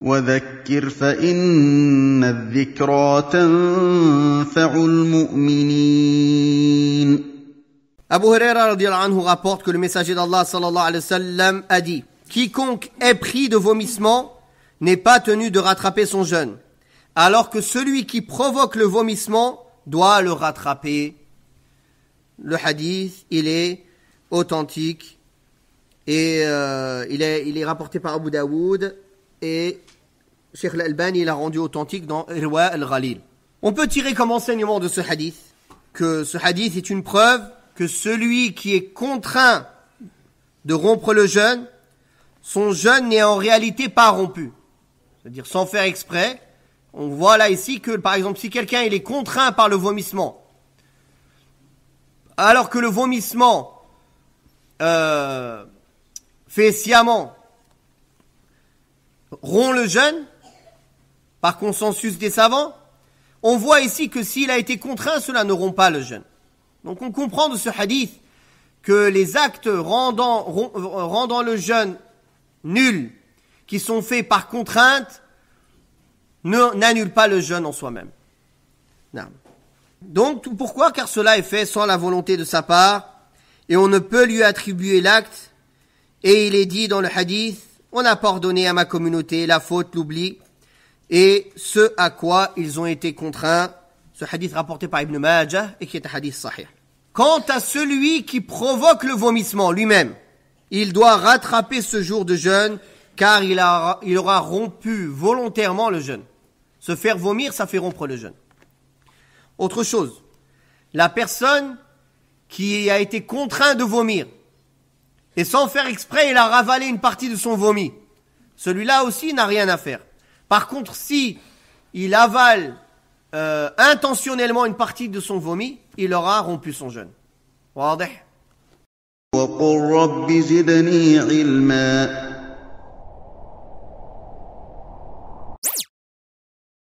وذكر فان الذكرى تنفع المؤمنين Abu rapporte que le messager d'Allah sallallahu alayhi wa sallam a dit Quiconque est pris de vomissement n'est pas tenu de rattraper son jeûne, alors que celui qui provoque le vomissement doit le rattraper. Le hadith, il est authentique et euh, il, est, il est rapporté par Abu Dawood et Sheikh al il l'a rendu authentique dans Irwa Al-Ghalil. On peut tirer comme enseignement de ce hadith que ce hadith est une preuve que celui qui est contraint de rompre le jeûne, son jeûne n'est en réalité pas rompu. C'est-à-dire sans faire exprès. On voit là ici que, par exemple, si quelqu'un il est contraint par le vomissement, alors que le vomissement euh, fait sciemment rompt le jeûne par consensus des savants, on voit ici que s'il a été contraint, cela ne rompt pas le jeûne. Donc on comprend de ce hadith que les actes rendant, rendant le jeûne nul, qui sont faits par contrainte, n'annulent pas le jeûne en soi-même. Donc pourquoi Car cela est fait sans la volonté de sa part, et on ne peut lui attribuer l'acte, et il est dit dans le hadith, on n'a pas à ma communauté la faute, l'oubli, et ce à quoi ils ont été contraints. Ce hadith rapporté par Ibn Majah et qui est un hadith sahih. Quant à celui qui provoque le vomissement lui-même, il doit rattraper ce jour de jeûne car il, a, il aura rompu volontairement le jeûne. Se faire vomir, ça fait rompre le jeûne. Autre chose, la personne qui a été contrainte de vomir, et sans faire exprès, il a ravalé une partie de son vomi. Celui-là aussi n'a rien à faire. Par contre, si il avale euh, intentionnellement une partie de son vomi, il aura rompu son jeûne.